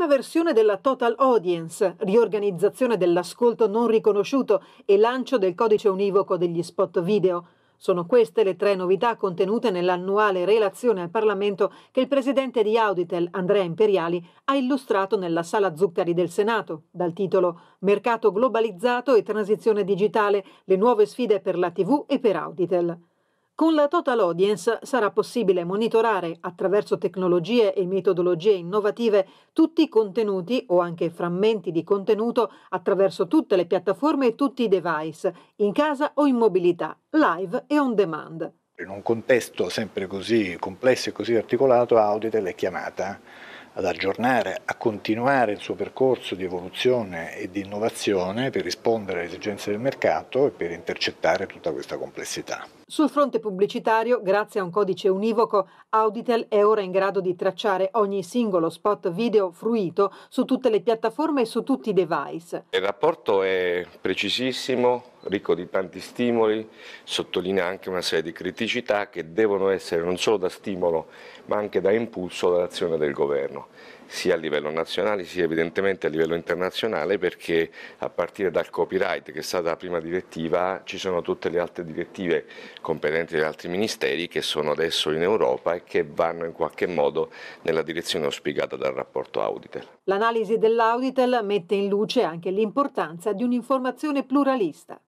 prima versione della Total Audience, riorganizzazione dell'ascolto non riconosciuto e lancio del codice univoco degli spot video. Sono queste le tre novità contenute nell'annuale relazione al Parlamento che il presidente di Auditel, Andrea Imperiali, ha illustrato nella sala Zuccari del Senato, dal titolo Mercato globalizzato e transizione digitale, le nuove sfide per la TV e per Auditel. Con la Total Audience sarà possibile monitorare attraverso tecnologie e metodologie innovative tutti i contenuti o anche frammenti di contenuto attraverso tutte le piattaforme e tutti i device, in casa o in mobilità, live e on demand. In un contesto sempre così complesso e così articolato, Auditel è chiamata ad aggiornare, a continuare il suo percorso di evoluzione e di innovazione per rispondere alle esigenze del mercato e per intercettare tutta questa complessità. Sul fronte pubblicitario, grazie a un codice univoco, Auditel è ora in grado di tracciare ogni singolo spot video fruito su tutte le piattaforme e su tutti i device. Il rapporto è precisissimo, ricco di tanti stimoli, sottolinea anche una serie di criticità che devono essere non solo da stimolo ma anche da impulso all'azione del governo, sia a livello nazionale sia evidentemente a livello internazionale perché a partire dal copyright che è stata la prima direttiva ci sono tutte le altre direttive competenti di altri ministeri che sono adesso in Europa e che vanno in qualche modo nella direzione auspicata dal rapporto Auditel. L'analisi dell'Auditel mette in luce anche l'importanza di un'informazione pluralista.